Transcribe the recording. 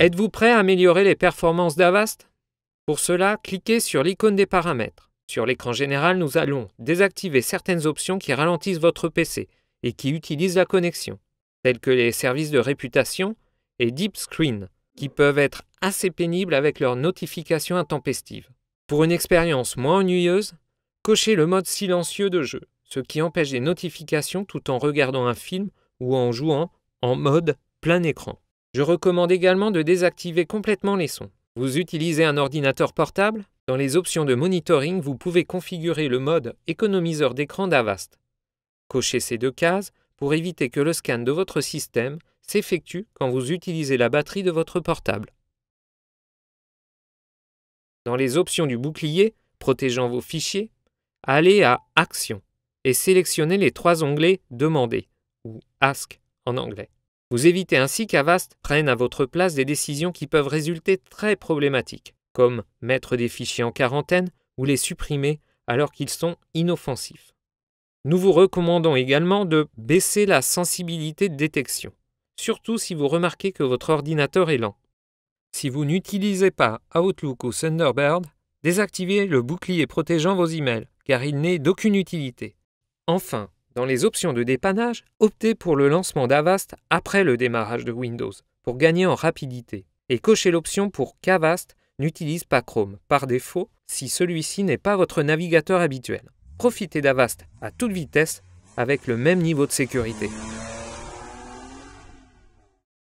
Êtes-vous prêt à améliorer les performances d'Avast Pour cela, cliquez sur l'icône des paramètres. Sur l'écran général, nous allons désactiver certaines options qui ralentissent votre PC et qui utilisent la connexion, telles que les services de réputation et Deep Screen, qui peuvent être assez pénibles avec leurs notifications intempestives. Pour une expérience moins ennuyeuse, cochez le mode silencieux de jeu, ce qui empêche les notifications tout en regardant un film ou en jouant en mode plein écran. Je recommande également de désactiver complètement les sons. Vous utilisez un ordinateur portable Dans les options de monitoring, vous pouvez configurer le mode économiseur d'écran d'Avast. Cochez ces deux cases pour éviter que le scan de votre système s'effectue quand vous utilisez la batterie de votre portable. Dans les options du bouclier protégeant vos fichiers, allez à Action et sélectionnez les trois onglets Demander ou Ask en anglais. Vous évitez ainsi qu'Avast prenne à votre place des décisions qui peuvent résulter très problématiques, comme mettre des fichiers en quarantaine ou les supprimer alors qu'ils sont inoffensifs. Nous vous recommandons également de baisser la sensibilité de détection, surtout si vous remarquez que votre ordinateur est lent. Si vous n'utilisez pas Outlook ou Thunderbird, désactivez le bouclier protégeant vos emails, car il n'est d'aucune utilité. Enfin, dans les options de dépannage, optez pour le lancement d'Avast après le démarrage de Windows pour gagner en rapidité et cochez l'option pour qu'Avast n'utilise pas Chrome par défaut si celui-ci n'est pas votre navigateur habituel. Profitez d'Avast à toute vitesse avec le même niveau de sécurité.